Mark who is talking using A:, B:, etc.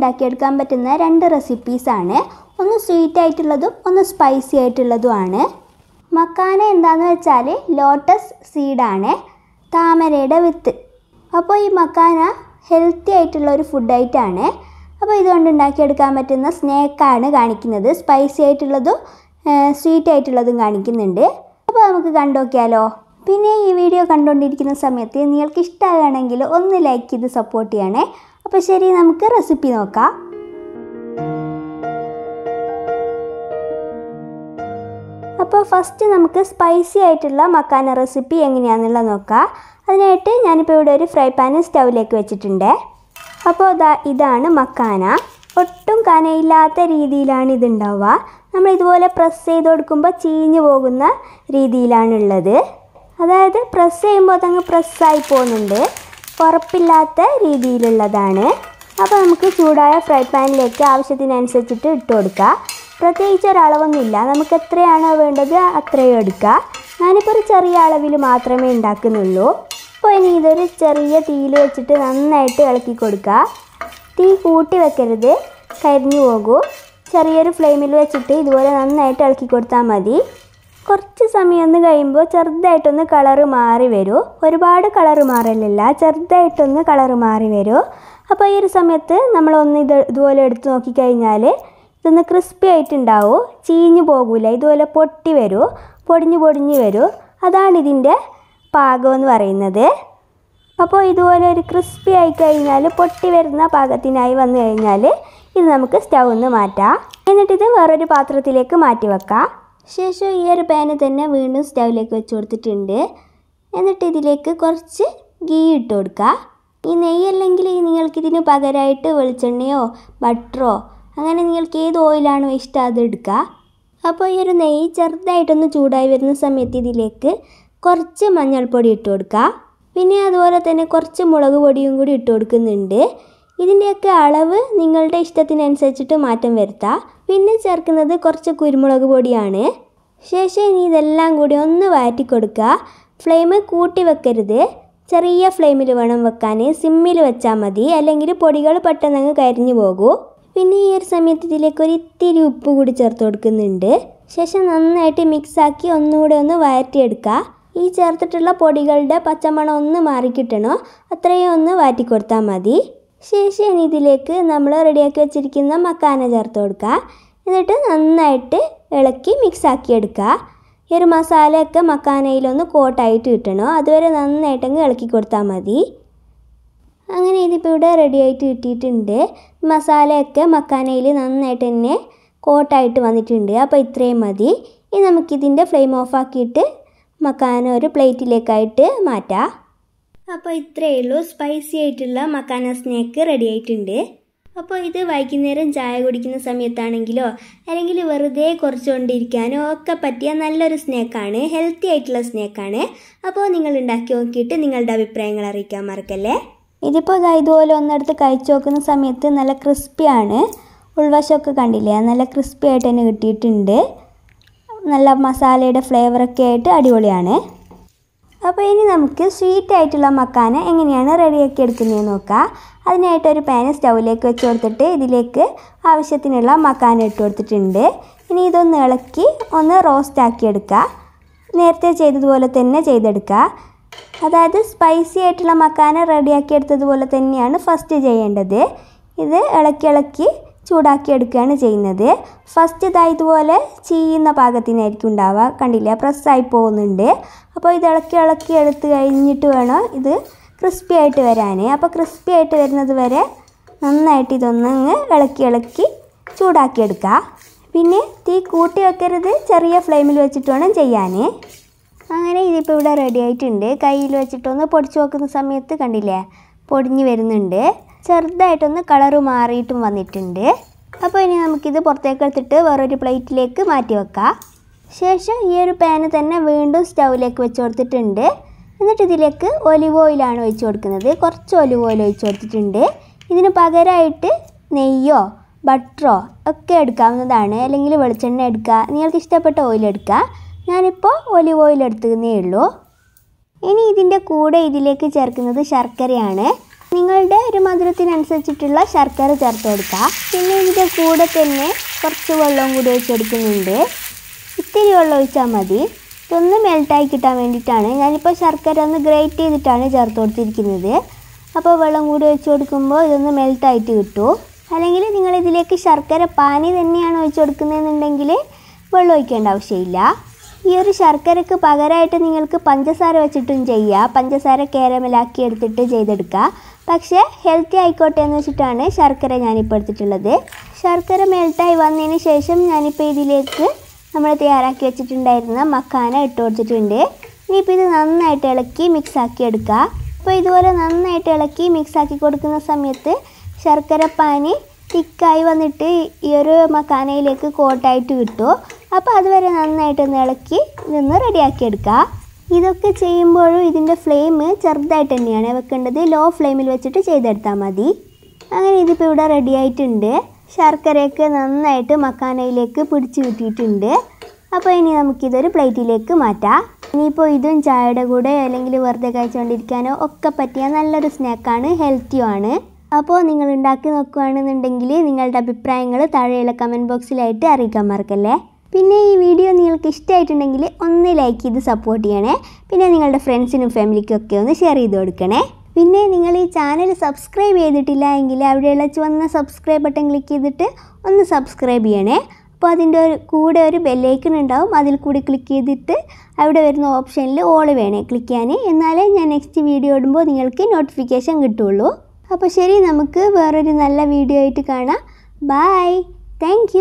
A: ഉണ്ടാക്കിയെടുക്കാൻ പറ്റുന്ന രണ്ട് റെസിപ്പീസാണ് ഒന്ന് സ്വീറ്റ് ആയിട്ടുള്ളതും ഒന്ന് സ്പൈസി ആയിട്ടുള്ളതുമാണ് മക്കാന എന്താണെന്ന് വെച്ചാൽ ലോട്ടസ് സീഡാണ് താമരയുടെ വിത്ത് അപ്പോൾ ഈ മക്കാന ഹെൽത്തി ആയിട്ടുള്ള ഒരു ഫുഡായിട്ടാണ് അപ്പോൾ ഇതുകൊണ്ട് ഉണ്ടാക്കിയെടുക്കാൻ പറ്റുന്ന സ്നേക്കാണ് കാണിക്കുന്നത് സ്പൈസി ആയിട്ടുള്ളതും സ്വീറ്റ് ആയിട്ടുള്ളതും കാണിക്കുന്നുണ്ട് അപ്പോൾ നമുക്ക് കണ്ടുനോക്കിയാലോ പിന്നെ ഈ വീഡിയോ കണ്ടുകൊണ്ടിരിക്കുന്ന സമയത്ത് നിങ്ങൾക്ക് ഇഷ്ടമാകണമെങ്കിൽ ഒന്ന് ലൈക്ക് ചെയ്ത് സപ്പോർട്ട് ചെയ്യണേ അപ്പോൾ ശരി നമുക്ക് റെസിപ്പി നോക്കാം അപ്പോൾ ഫസ്റ്റ് നമുക്ക് സ്പൈസി ആയിട്ടുള്ള മക്കാന റെസിപ്പി എങ്ങനെയാണെന്നുള്ള നോക്കാം അതിനായിട്ട് ഞാനിപ്പോൾ ഇവിടെ ഒരു ഫ്രൈ പാന് സ്റ്റൗവിലേക്ക് വെച്ചിട്ടുണ്ട് അപ്പോൾ അതാ ഇതാണ് മക്കാന ഒട്ടും കനയില്ലാത്ത രീതിയിലാണ് ഇതുണ്ടാവുക നമ്മൾ ഇതുപോലെ പ്രസ് ചെയ്ത് കൊടുക്കുമ്പോൾ ചീഞ്ഞു പോകുന്ന രീതിയിലാണുള്ളത് അതായത് പ്രസ് ചെയ്യുമ്പോൾ അതങ്ങ് പ്രസ്സായി പോകുന്നുണ്ട് കുറപ്പില്ലാത്ത രീതിയിലുള്ളതാണ് അപ്പോൾ നമുക്ക് ചൂടായ ഫ്രൈ പാനിലേക്ക് ആവശ്യത്തിനനുസരിച്ചിട്ട് ഇട്ട് കൊടുക്കുക പ്രത്യേകിച്ച് ഒരളവൊന്നുമില്ല നമുക്ക് എത്രയാണോ വേണ്ടത് അത്രയും എടുക്കുക ഞാനിപ്പോൾ ഒരു ചെറിയ അളവിൽ മാത്രമേ ഉണ്ടാക്കുന്നുള്ളൂ അപ്പോൾ ഇനി ഇതൊരു ചെറിയ തീയിൽ വെച്ചിട്ട് നന്നായിട്ട് ഇളക്കി കൊടുക്കുക തീ കൂട്ടി വെക്കരുത് കരിഞ്ഞു പോകൂ ചെറിയൊരു ഫ്ലെയിമിൽ വെച്ചിട്ട് ഇതുപോലെ നന്നായിട്ട് ഇളക്കി കൊടുത്താൽ മതി കുറച്ച് സമയം ഒന്ന് കഴിയുമ്പോൾ ചെറുതായിട്ടൊന്ന് കളറ് മാറി വരൂ ഒരുപാട് കളറ് മാറലില്ല ചെറുതായിട്ടൊന്ന് കളറ് മാറി വരൂ അപ്പോൾ ഈ ഒരു സമയത്ത് നമ്മളൊന്ന് ഇത് ഇതുപോലെ എടുത്ത് നോക്കിക്കഴിഞ്ഞാൽ ഇതൊന്ന് ക്രിസ്പി ആയിട്ടുണ്ടാവും ചീഞ്ഞു പോകില്ല ഇതുപോലെ പൊട്ടി വരൂ പൊടിഞ്ഞു പൊടിഞ്ഞ് വരൂ അതാണ് ഇതിൻ്റെ പാകം എന്ന് പറയുന്നത് അപ്പോൾ ഇതുപോലെ ഒരു ക്രിസ്പി ആയി കഴിഞ്ഞാൽ പൊട്ടി വരുന്ന പാകത്തിനായി വന്നു കഴിഞ്ഞാൽ ഇത് നമുക്ക് സ്റ്റൗ ഒന്ന് മാറ്റാം എന്നിട്ടിത് വേറൊരു പാത്രത്തിലേക്ക് മാറ്റി വെക്കാം ശേഷം ഈ ഒരു പാന് തന്നെ വീണ്ടും സ്റ്റൗവിലേക്ക് വെച്ച് കൊടുത്തിട്ടുണ്ട് എന്നിട്ട് ഇതിലേക്ക് കുറച്ച് ഗീ ഇട്ട് കൊടുക്കുക ഈ നെയ്യ് അല്ലെങ്കിൽ നിങ്ങൾക്കിതിന് പകരമായിട്ട് വെളിച്ചെണ്ണയോ ബട്ടറോ അങ്ങനെ നിങ്ങൾക്ക് ഏത് ഓയിലാണോ ഇഷ്ടം അത് എടുക്കുക അപ്പോൾ ഈ ഒരു നെയ്യ് ചെറുതായിട്ടൊന്ന് ചൂടായി വരുന്ന സമയത്ത് ഇതിലേക്ക് കുറച്ച് മഞ്ഞൾപ്പൊടി ഇട്ട് കൊടുക്കുക പിന്നെ അതുപോലെ തന്നെ കുറച്ച് മുളക് പൊടിയും കൂടി ഇട്ട് കൊടുക്കുന്നുണ്ട് ഇതിൻ്റെയൊക്കെ അളവ് നിങ്ങളുടെ ഇഷ്ടത്തിനനുസരിച്ചിട്ട് മാറ്റം വരുത്താം പിന്നെ ചേർക്കുന്നത് കുറച്ച് കുരുമുളക് പൊടിയാണ് ശേഷം ഇനി ഇതെല്ലാം കൂടി ഒന്ന് വാറ്റി കൊടുക്കുക ഫ്ലെയിം കൂട്ടി വെക്കരുത് ചെറിയ ഫ്ലെയിമിൽ വേണം വെക്കാൻ സിമ്മിൽ വെച്ചാൽ മതി അല്ലെങ്കിൽ പൊടികൾ പെട്ടെന്നങ്ങ് കരിഞ്ഞു പോകൂ പിന്നെ ഈ ഒരു സമയത്ത് ഇതിലേക്ക് ഒരു ഇത്തിരി ഉപ്പ് കൂടി ചേർത്ത് കൊടുക്കുന്നുണ്ട് ശേഷം നന്നായിട്ട് മിക്സാക്കി ഒന്നുകൂടെ ഒന്ന് വഴറ്റിയെടുക്കുക ഈ ചേർത്തിട്ടുള്ള പൊടികളുടെ പച്ചമണം ഒന്ന് മാറിക്കിട്ടണോ അത്രയും ഒന്ന് വാറ്റി കൊടുത്താൽ മതി ശേഷം ഇതിലേക്ക് നമ്മൾ റെഡിയാക്കി വെച്ചിരിക്കുന്ന മക്കാന ചേർത്ത് കൊടുക്കുക എന്നിട്ട് നന്നായിട്ട് ഇളക്കി മിക്സാക്കി എടുക്കുക ഈ ഒരു മസാലയൊക്കെ മക്കാനയിലൊന്ന് കോട്ടായിട്ട് കിട്ടണോ അതുവരെ നന്നായിട്ടങ്ങ് ഇളക്കി കൊടുത്താൽ മതി അങ്ങനെ ഇതിപ്പോൾ ഇവിടെ റെഡിയായിട്ട് കിട്ടിയിട്ടുണ്ട് മസാലയൊക്കെ മക്കാനയിൽ നന്നായിട്ട് തന്നെ കോട്ടായിട്ട് വന്നിട്ടുണ്ട് അപ്പോൾ ഇത്രയും മതി ഇനി നമുക്കിതിൻ്റെ ഫ്ലെയിം ഓഫാക്കിയിട്ട് മക്കാന ഒരു പ്ലേറ്റിലേക്കായിട്ട് മാറ്റാം അപ്പോൾ ഇത്രയേ ഉള്ളൂ സ്പൈസി ആയിട്ടുള്ള മക്കാന സ്നാക്ക് റെഡി ആയിട്ടുണ്ട് അപ്പോൾ ഇത് വൈകുന്നേരം ചായ കുടിക്കുന്ന സമയത്താണെങ്കിലോ അല്ലെങ്കിൽ വെറുതെ കുറച്ചുകൊണ്ടിരിക്കാനോ ഒക്കെ പറ്റിയ നല്ലൊരു സ്നാക്കാണ് ഹെൽത്തി ആയിട്ടുള്ള സ്നാക്കാണ് അപ്പോൾ നിങ്ങൾ ഉണ്ടാക്കി നോക്കിയിട്ട് നിങ്ങളുടെ അഭിപ്രായങ്ങൾ അറിയിക്കാൻ മറക്കല്ലേ ഇതിപ്പോൾ ഇതുപോലെ ഒന്നെടുത്ത് കഴിച്ചു നോക്കുന്ന സമയത്ത് നല്ല ക്രിസ്പിയാണ് ഉൾവശമൊക്കെ കണ്ടില്ലേ നല്ല ക്രിസ്പി ആയിട്ട് തന്നെ കിട്ടിയിട്ടുണ്ട് നല്ല മസാലയുടെ ഫ്ലേവറൊക്കെ ആയിട്ട് അടിപൊളിയാണ് അപ്പോൾ ഇനി നമുക്ക് സ്വീറ്റ് ആയിട്ടുള്ള മക്കാന എങ്ങനെയാണ് റെഡിയാക്കി എടുക്കുന്നതെന്ന് നോക്കാം അതിനായിട്ട് ഒരു പാന് സ്റ്റൗവിലേക്ക് വെച്ച് കൊടുത്തിട്ട് ഇതിലേക്ക് ആവശ്യത്തിനുള്ള മക്കാന ഇട്ട് കൊടുത്തിട്ടുണ്ട് ഇനി ഇതൊന്ന് ഇളക്കി ഒന്ന് റോസ്റ്റ് ആക്കി എടുക്കുക നേരത്തെ ചെയ്തതുപോലെ തന്നെ ചെയ്തെടുക്കുക അതായത് സ്പൈസി ആയിട്ടുള്ള മക്കാന റെഡിയാക്കി എടുത്തതുപോലെ തന്നെയാണ് ഫസ്റ്റ് ചെയ്യേണ്ടത് ഇത് ഇളക്കി ഇളക്കി ചൂടാക്കിയെടുക്കുകയാണ് ചെയ്യുന്നത് ഫസ്റ്റ് ഇതാ ഇതുപോലെ ചീയുന്ന പാകത്തിനായിരിക്കും ഉണ്ടാവുക കണ്ടില്ല പ്രസ്സായി പോകുന്നുണ്ട് അപ്പോൾ ഇത് ഇളക്കി ഇളക്കി എടുത്ത് കഴിഞ്ഞിട്ട് വേണം ഇത് ക്രിസ്പി ആയിട്ട് വരാൻ അപ്പോൾ ക്രിസ്പി ആയിട്ട് വരുന്നത് വരെ നന്നായിട്ട് ഇതൊന്ന് ഇളക്കി ഇളക്കി ചൂടാക്കിയെടുക്കുക പിന്നെ തീ കൂട്ടി വെക്കരുത് ചെറിയ ഫ്ലെയിമിൽ വെച്ചിട്ട് വേണം ചെയ്യാൻ അങ്ങനെ ഇതിപ്പോൾ ഇവിടെ റെഡി ആയിട്ടുണ്ട് കയ്യിൽ വെച്ചിട്ടൊന്ന് പൊടിച്ച് നോക്കുന്ന സമയത്ത് കണ്ടില്ലേ പൊടിഞ്ഞ് വരുന്നുണ്ട് ചെറുതായിട്ടൊന്ന് കളറ് മാറിയിട്ടും വന്നിട്ടുണ്ട് അപ്പോൾ ഇനി നമുക്കിത് പുറത്തേക്ക് എടുത്തിട്ട് വേറൊരു പ്ലേറ്റിലേക്ക് മാറ്റി വെക്കാം ശേഷം ഈ ഒരു പാന് തന്നെ വീണ്ടും സ്റ്റൗവിലേക്ക് വെച്ച് കൊടുത്തിട്ടുണ്ട് എന്നിട്ട് ഇതിലേക്ക് ഒലിവ് ഓയിലാണ് ഒഴിച്ച് കൊടുക്കുന്നത് കുറച്ച് ഒലിവ് ഓയിൽ ഒഴിച്ച് കൊടുത്തിട്ടുണ്ട് ഇതിന് പകരമായിട്ട് നെയ്യോ ബട്ടറോ ഒക്കെ എടുക്കാവുന്നതാണ് അല്ലെങ്കിൽ വെളിച്ചെണ്ണ എടുക്കുക നിങ്ങൾക്ക് ഇഷ്ടപ്പെട്ട ഓയിൽ എടുക്കുക ഞാനിപ്പോൾ ഒലിവ് ഓയിൽ എടുത്തുന്നേ ഉള്ളൂ ഇനി ഇതിൻ്റെ കൂടെ ഇതിലേക്ക് ചേർക്കുന്നത് ശർക്കരയാണ് നിങ്ങളുടെ ഒരു ആവശ്യത്തിനനുസരിച്ചിട്ടുള്ള ശർക്കര ചേർത്ത് കൊടുക്കുക പിന്നെ ഇതിൻ്റെ കൂടെ തന്നെ കുറച്ച് വെള്ളവും കൂടി ഒഴിച്ചെടുക്കുന്നുണ്ട് ഇത്തിരി വെള്ളം ഒഴിച്ചാൽ മതി ഇതൊന്ന് മെൽട്ടായി കിട്ടാൻ വേണ്ടിയിട്ടാണ് ഞാനിപ്പോൾ ശർക്കര ഒന്ന് ഗ്രേറ്റ് ചെയ്തിട്ടാണ് ചേർത്ത് കൊടുത്തിരിക്കുന്നത് അപ്പോൾ വെള്ളം കൂടി ഒഴിച്ച് കൊടുക്കുമ്പോൾ ഇതൊന്ന് മെൽട്ടായിട്ട് കിട്ടൂ അല്ലെങ്കിൽ നിങ്ങളിതിലേക്ക് ശർക്കര പാനി തന്നെയാണ് ഒഴിച്ച് കൊടുക്കുന്നതെന്നുണ്ടെങ്കിൽ വെള്ളം ഒഴിക്കേണ്ട ആവശ്യമില്ല ഈ ഒരു ശർക്കരക്ക് പകരമായിട്ട് നിങ്ങൾക്ക് പഞ്ചസാര വെച്ചിട്ടും ചെയ്യാം പഞ്ചസാര കാരമലാക്കി എടുത്തിട്ട് ചെയ്തെടുക്കുക പക്ഷേ ഹെൽത്തി ആയിക്കോട്ടെ എന്ന് വെച്ചിട്ടാണ് ശർക്കര ഞാനിപ്പോൾ എടുത്തിട്ടുള്ളത് ശർക്കര മെൽട്ടായി വന്നതിന് ശേഷം ഞാനിപ്പോൾ ഇതിലേക്ക് നമ്മൾ തയ്യാറാക്കി വെച്ചിട്ടുണ്ടായിരുന്ന മക്കാന ഇട്ട് കൊടുത്തിട്ടുണ്ട് ഇനിയിപ്പോൾ ഇത് നന്നായിട്ട് ഇളക്കി മിക്സ് ആക്കി എടുക്കുക അപ്പോൾ ഇതുപോലെ നന്നായിട്ട് ഇളക്കി മിക്സ് ആക്കി കൊടുക്കുന്ന സമയത്ത് ശർക്കര പാനി തിക്കായി വന്നിട്ട് ഈ ഒരു മക്കാനയിലേക്ക് കോട്ടായിട്ട് കിട്ടും അപ്പോൾ അതുവരെ നന്നായിട്ട് ഒന്ന് ഇളക്കി നിന്ന് റെഡിയാക്കി എടുക്കുക ഇതൊക്കെ ചെയ്യുമ്പോഴും ഇതിൻ്റെ ഫ്ലെയിം ചെറുതായിട്ട് തന്നെയാണ് വെക്കേണ്ടത് ലോ ഫ്ലെയിമിൽ വെച്ചിട്ട് ചെയ്തെടുത്താൽ മതി അങ്ങനെ ഇതിപ്പോൾ ഇവിടെ റെഡി ആയിട്ടുണ്ട് ശർക്കരയൊക്കെ നന്നായിട്ട് മക്കാനയിലേക്ക് പിടിച്ചു കിട്ടിയിട്ടുണ്ട് അപ്പോൾ ഇനി നമുക്കിതൊരു പ്ലേറ്റിലേക്ക് മാറ്റാം ഇനിയിപ്പോൾ ഇതും ചായയുടെ കൂടെ അല്ലെങ്കിൽ വെറുതെ കഴിച്ചുകൊണ്ടിരിക്കാനോ ഒക്കെ പറ്റിയ നല്ലൊരു സ്നാക്കാണ് ഹെൽത്തിയുമാണ് അപ്പോൾ നിങ്ങൾ ഉണ്ടാക്കി നോക്കുകയാണെന്നുണ്ടെങ്കിൽ നിങ്ങളുടെ അഭിപ്രായങ്ങൾ താഴെയുള്ള കമൻറ്റ് ബോക്സിലായിട്ട് അറിയിക്കാൻ മറക്കല്ലേ പിന്നെ ഈ വീഡിയോ നിങ്ങൾക്ക് ഇഷ്ടമായിട്ടുണ്ടെങ്കിൽ ഒന്ന് ലൈക്ക് ചെയ്ത് സപ്പോർട്ട് ചെയ്യണേ പിന്നെ നിങ്ങളുടെ ഫ്രണ്ട്സിനും ഫാമിലിക്കും ഒക്കെ ഒന്ന് ഷെയർ ചെയ്ത് കൊടുക്കണേ പിന്നെ നിങ്ങൾ ഈ ചാനൽ സബ്സ്ക്രൈബ് ചെയ്തിട്ടില്ല എങ്കിൽ അവിടെയുള്ള ചുവന്ന സബ്സ്ക്രൈബ് ബട്ടൺ ക്ലിക്ക് ചെയ്തിട്ട് ഒന്ന് സബ്സ്ക്രൈബ് ചെയ്യണേ അപ്പോൾ അതിൻ്റെ ഒരു കൂടെ ഒരു ബെല്ലൈക്കൺ ഉണ്ടാവും അതിൽ കൂടി ക്ലിക്ക് ചെയ്തിട്ട് അവിടെ വരുന്ന ഓപ്ഷനിൽ ഓൾ വേണേ ക്ലിക്ക് ചെയ്യാൻ എന്നാലേ ഞാൻ നെക്സ്റ്റ് വീഡിയോ ഇടുമ്പോൾ നിങ്ങൾക്ക് നോട്ടിഫിക്കേഷൻ കിട്ടുള്ളൂ അപ്പോൾ ശരി നമുക്ക് വേറൊരു നല്ല വീഡിയോ ആയിട്ട് കാണാം ബായ് താങ്ക്